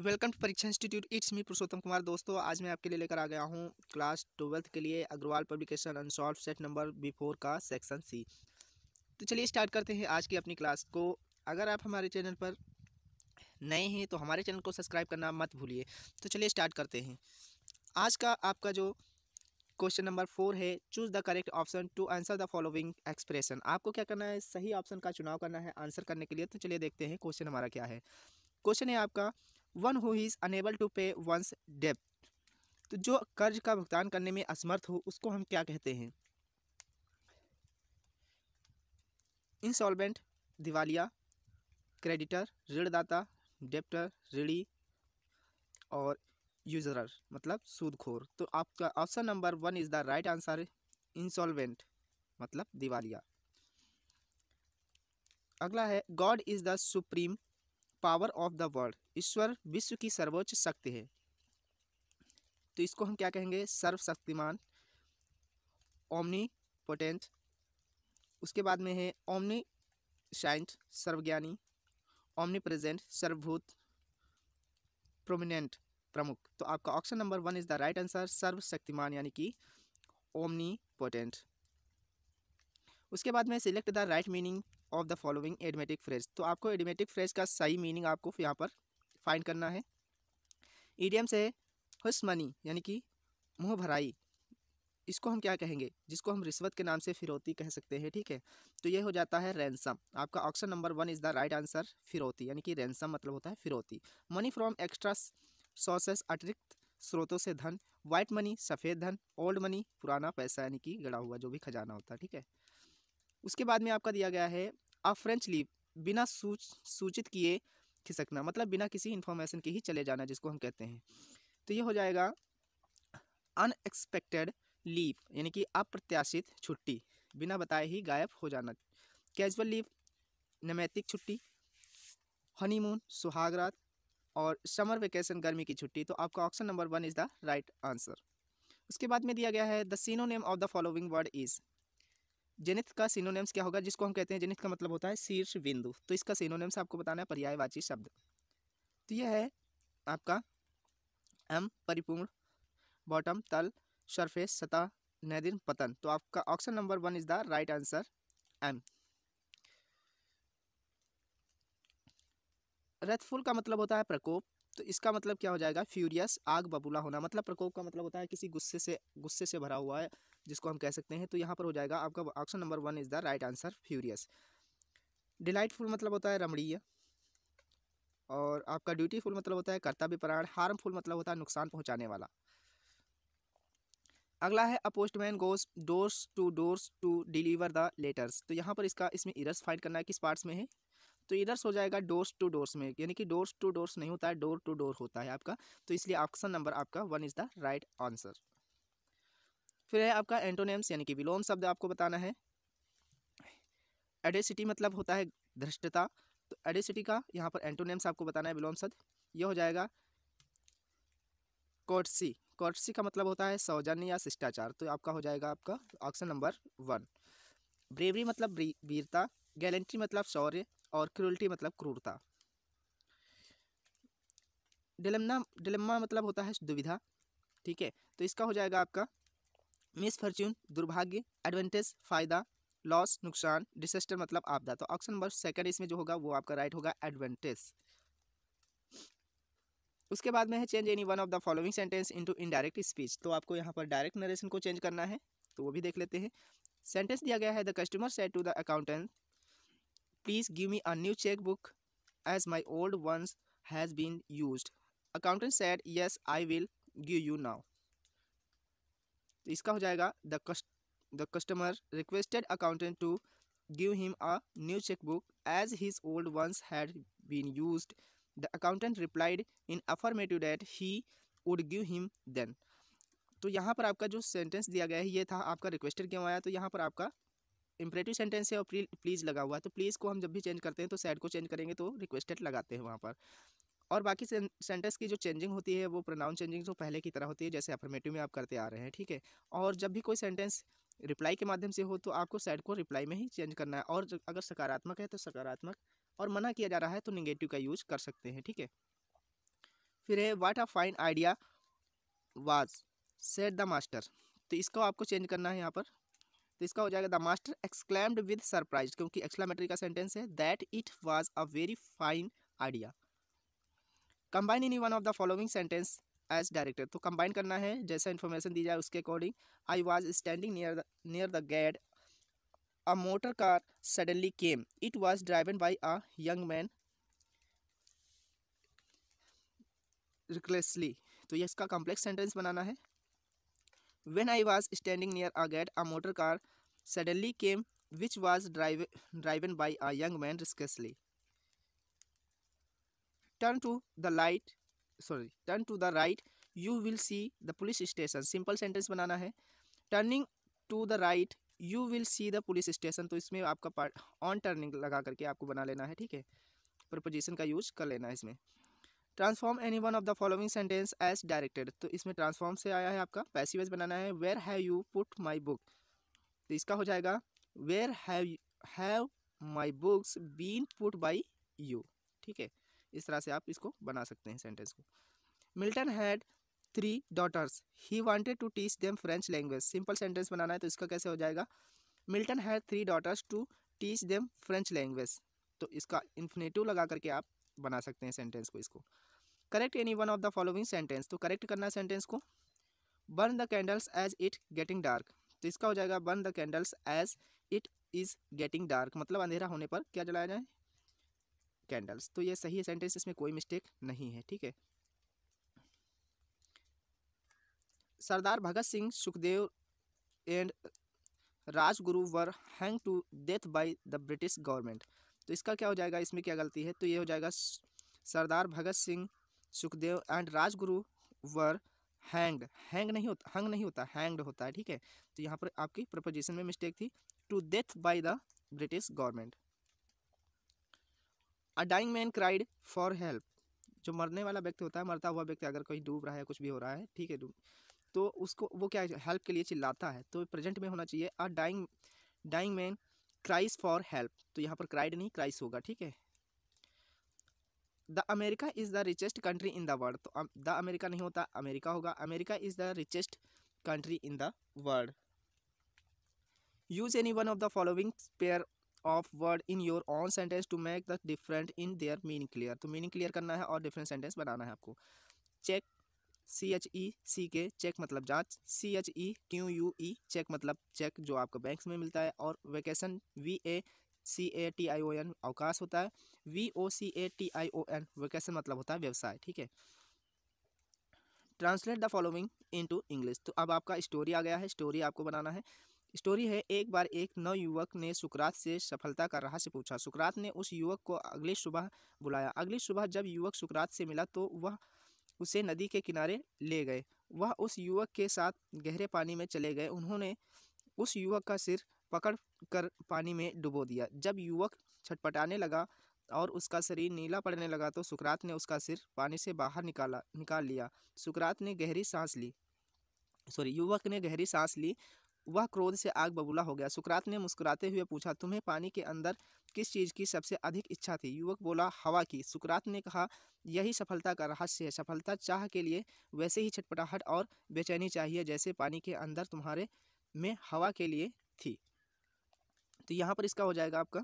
Welcome to Pariksha institute it's me Purushottam Kumar दोस्तों आज मैं आपके लिए लेकर आ गया हूँ क्लास ट्वेल्थ के लिए Agarwal publication unsolved set number B four का सेक्शन सी तो चलिए स्टार्ट करते हैं आज की अपनी क्लास को अगर आप हमारे चैनल पर नए हैं तो हमारे चैनल को सब्सक्राइब करना मत भूलिए तो चलिए स्टार्ट करते हैं आज का आपका जो क्वेश्चन नंबर फोर है choose the correct option to answer the following expression आपको क्या करना है सही ऑप्शन का चुनाव करना है आंसर करने के लिए तो चलिए देखते हैं क्वेश्चन हमारा क्या है क्वेश्चन है आपका one who is unable to pay one's debt तो जो कर्ज का भुगतान करने में असमर्थ हो उसको हम क्या कहते हैं इंसॉल्वेंट दिवालिया क्रेडिटर ऋणदाता डेप्टर ऋणी और यूजरर मतलब सूदखोर तो आपका option number one is the right answer insolvent मतलब दिवालिया अगला है god is the supreme power of the world ईश्वर विश्व की सर्वोच्च शक्ति है तो इसको हम क्या कहेंगे सर्वशक्तिमान ओमनी पोटेंट उसके बाद में है ओमनी शाइंट सर्वज्ञानी ओमनी प्रेजेंट सर्वभूत प्रोमिनेंट प्रमुख तो आपका option number one is the right answer सर्वशक्तिमान यानी कि ओमनी पोटेंट उसके बाद में select the right meaning of the following idiomatic phrase तो आपको एडमेटिक फ्रेज का सही मीनिंग आपको यहाँ पर फाइंड करना है ईडीएम से मनी यानी कि मुँह भराई इसको हम क्या कहेंगे जिसको हम रिश्वत के नाम से फिरौती कह सकते हैं ठीक है तो ये हो जाता है रैनसम आपका option number one is the right answer फिरौती यानी कि रैनसम मतलब होता है फिरौती मनी फ्रॉम एक्स्ट्रा सोर्सेस अतिरिक्त स्रोतों से धन वाइट मनी सफ़ेद धन ओल्ड मनी पुराना पैसा यानी कि गड़ा हुआ जो भी खजाना होता है ठीक है उसके बाद में आपका दिया गया है अ फ्रेंच लीव बिना सूच सूचित किए खिसकना मतलब बिना किसी इन्फॉर्मेशन के ही चले जाना जिसको हम कहते हैं तो ये हो जाएगा अनएक्सपेक्टेड लीव यानी कि अप्रत्याशित छुट्टी बिना बताए ही गायब हो जाना कैजुअल लीव नैतिक छुट्टी हनीमून सुहागरात और समर वेकेशन गर्मी की छुट्टी तो आपका option number one is the right answer उसके बाद में दिया गया है the synonym of the following word is zenith का सिनोनेम्स क्या होगा जिसको हम कहते हैं जेनिथ का मतलब होता है शीर्ष बिंदु तो इसका सिनोनेम्स आपको बताना है पर्यायवाची शब्द तो यह है आपका एम परिपूर्ण बॉटम तल सरफेस सतह नदिन पतन तो आपका option number one is the right answer एम रेथफुल का मतलब होता है प्रकोप तो इसका मतलब क्या हो जाएगा फ्यूरियस आग बबूला होना मतलब प्रकोप का मतलब होता है किसी गुस्से से गुस्से से भरा हुआ है जिसको हम कह सकते हैं तो यहाँ पर हो जाएगा आपका option number one is the right answer furious delightful मतलब होता है रमणीय और आपका ड्यूटीफुल मतलब होता है कर्तव्य प्राण हार्मफुल मतलब होता है नुकसान पहुँचाने वाला अगला है a postman goes doors to doors to deliver the letters तो यहाँ पर इसका इसमें इरस फाइंड करना है किस पार्ट्स में है तो इधर्स हो जाएगा डोर्स टू डोर्स में यानी कि डोर्स टू डोर्स नहीं होता है डोर टू डोर होता है आपका तो इसलिए ऑप्शन नंबर आपका one is the right answer फिर है आपका एंटोनेम्स यानी कि विलोम शब्द आपको बताना है एडेसिटी मतलब होता है धृष्टता तो एडेसिटी का यहाँ पर एंटोनेम्स आपको बताना है विलोम शब्द यह हो जाएगा कोर्टसी कोर्टसी का मतलब होता है सौजन्य या शिष्टाचार तो आपका हो जाएगा आपका ऑप्शन नंबर वन ब्रेवरी मतलब वीरता गैलेंट्री मतलब शौर्य और क्रूल्टी मतलब क्रूरता डिलेमना डिलेम्मा मतलब होता है दुविधा ठीक है तो इसका हो जाएगा आपका मिस फॉर्च्यून दुर्भाग्य एडवेंटेज फायदा लॉस नुकसान डिसेस्टर मतलब आपदा तो ऑप्शन नंबर सेकंड इसमें जो होगा वो आपका राइट होगा एडवेंटेज उसके बाद में है change any one of the following sentence into indirect speech तो आपको यहाँ पर डायरेक्ट नरेशन को चेंज करना है तो वो भी देख लेते हैं सेंटेंस दिया गया है the customer said to the accountant please give me a new cheque book as my old ones has been use accountant said yes I will give you now तो इसका हो जाएगा the cust the customer requested accountant to give him a new chequebook as his old ones had been use the accountant replied in affirmative that he would give him then तो यहाँ पर आपका जो sentence दिया गया है ये था आपका रिक्वेस्टेड क्यों आया तो यहाँ पर आपका इम्परेटिव सेंटेंस है और प्लीज़ लगा हुआ है तो प्लीज़ को हम जब भी चेंज करते हैं तो सैड को चेंज करेंगे तो रिक्वेस्टेड लगाते हैं वहाँ पर और बाकी सेंटेंस की जो चेंजिंग होती है वो प्रोनाउन चेंजिंग जो पहले की तरह होती है जैसे अफर्मेटिव में आप करते आ रहे हैं ठीक है और जब भी कोई सेंटेंस रिप्लाई के माध्यम से हो तो आपको सेट को रिप्लाई में ही चेंज करना है और अगर सकारात्मक है तो सकारात्मक और मना किया जा रहा है तो निगेटिव का यूज कर सकते हैं ठीक है फिर है what a fine idea was said the master तो इसको आपको चेंज करना है यहाँ पर तो इसका हो जाएगा the master exclaimed with surprise क्योंकि एक्सलामेट्री का सेंटेंस है that it was a very fine idea combine in one of the following sentence as directed तो कंबाइन करना है जैसा इन्फॉर्मेशन दी जाए उसके according I was standing near near the gate a motor car suddenly came it was driven by a young man recklessly तो ये इसका कॉम्प्लेक्स सेंटेंस बनाना है when I was standing near a gate a motor car suddenly came which was drive driven by a young man recklessly turn to the light sorry turn to the right you will see the police station simple sentence बनाना है turning to the right you will see the police station तो इसमें आपका part on turning लगा करके आपको बना लेना है ठीक है प्रपोजिशन का यूज कर लेना है इसमें transform any one of the following sentence as directed तो इसमें ट्रांसफॉर्म से आया है आपका पैसिवेज बनाना है where have you put my book तो इसका हो जाएगा where have have my books been put by you ठीक है इस तरह से आप इसको बना सकते हैं सेंटेंस को Milton had three daughters he wanted to teach them French language simple sentence बनाना है तो इसका कैसे हो जाएगा Milton had three daughters to teach them French language तो इसका इन्फिनेटिव लगा करके आप बना सकते हैं सेंटेंस को इसको correct any one of the following sentence तो करेक्ट करना है सेंटेंस को burn the candles as it getting dark तो इसका हो जाएगा burn the candles as it is getting dark मतलब अंधेरा होने पर क्या जलाया जाए कैंडल्स तो ये सही है सेंटेंस इसमें कोई मिस्टेक नहीं है ठीक है Sardar Bhagat Singh Sukhdev and Rajguru were hang to death by the British government तो इसका क्या हो जाएगा इसमें क्या गलती है तो ये हो जाएगा Sardar Bhagat Singh Sukhdev and Rajguru were hanged hang नहीं होता हैंग नहीं होता हैंग्ड होता है ठीक है तो यहाँ पर आपकी प्रपोजिशन में मिस्टेक थी to death by the British government a dying man cried for help जो मरने वाला व्यक्ति होता है मरता हुआ व्यक्ति अगर कहीं डूब रहा है कुछ भी हो रहा है ठीक है डूब तो उसको वो क्या हेल्प के लिए चिल्लाता है तो प्रेजेंट में होना चाहिए a dying dying man cries for help तो यहाँ पर क्राइड नहीं क्राइस होगा ठीक है the America is the richest country in the world तो द अमेरिका नहीं होता अमेरिका होगा America is the richest country in the world use any one of the following pair of word in your own sentence to make the different in their meaning clear तो meaning clear करना है और different sentence बनाना है आपको check सी H ई सी के check मतलब जांच C H E Q U E cheque मतलब चेक जो आपको बैंक में मिलता है और vacation V A C A T I O N अवकाश होता है V O C A T I O N vacation मतलब होता है व्यवसाय ठीक है translate the following into English तो अब आपका स्टोरी आ गया है स्टोरी आपको बनाना है स्टोरी है एक बार एक नव युवक ने सुकरात से सफलता का रहस्य पूछा सुकरात ने उस युवक को अगली सुबह बुलाया अगली सुबह जब युवक सुकरात से मिला तो वह उसे नदी के किनारे ले गए वह उस युवक के साथ गहरे पानी में चले गए उन्होंने उस युवक का सिर पकड़ कर पानी में डुबो दिया जब युवक छटपटाने लगा और उसका शरीर नीला पड़ने लगा तो सुकरात ने उसका सिर पानी से बाहर निकाला निकाल लिया सुकरात ने गहरी सांस ली सॉरी युवक ने गहरी सांस ली वह क्रोध से आग बबूला हो गया सुकरात ने मुस्कुराते हुए पूछा तुम्हें पानी के अंदर किस चीज़ की सबसे अधिक इच्छा थी युवक बोला हवा की सुकरात ने कहा यही सफलता का रहस्य है सफलता चाह के लिए वैसे ही छटपटाहट और बेचैनी चाहिए जैसे पानी के अंदर तुम्हारे में हवा के लिए थी तो यहाँ पर इसका हो जाएगा आपका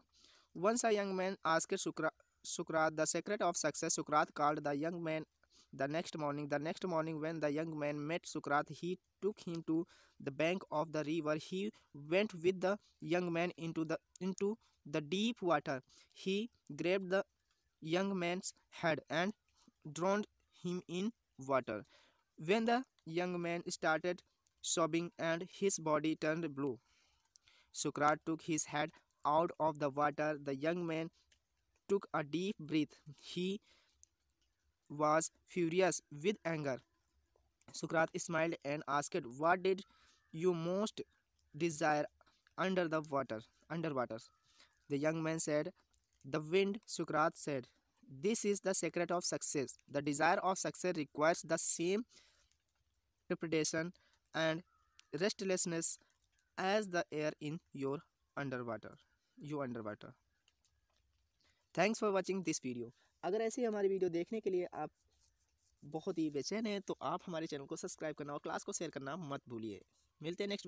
once a young man asked सुकरा सुकरात द सेक्रेट ऑफ सक्सेस सुकरात called the young man The next morning, the next morning when the young man met Sukrat, he took him to the bank of the river. He went with the young man into the into the deep water. He grabbed the young man's head and drowned him in water. When the young man started sobbing and his body turned blue, Sukrat took his head out of the water. The young man took a deep breath. He was furious with anger. Sukrat smiled and asked, What did you most desire under the water? Underwater. The young man said, The wind, Sukrat said. This is the secret of success. The desire of success requires the same trepidation and restlessness as the air in your underwater. You underwater. Thanks for watching this video. अगर ऐसी हमारी video देखने के लिए आप बहुत ही बेचैन हैं तो आप हमारे चैनल को सब्सक्राइब करना और क्लास को शेयर करना मत भूलिए मिलते हैं नेक्स्ट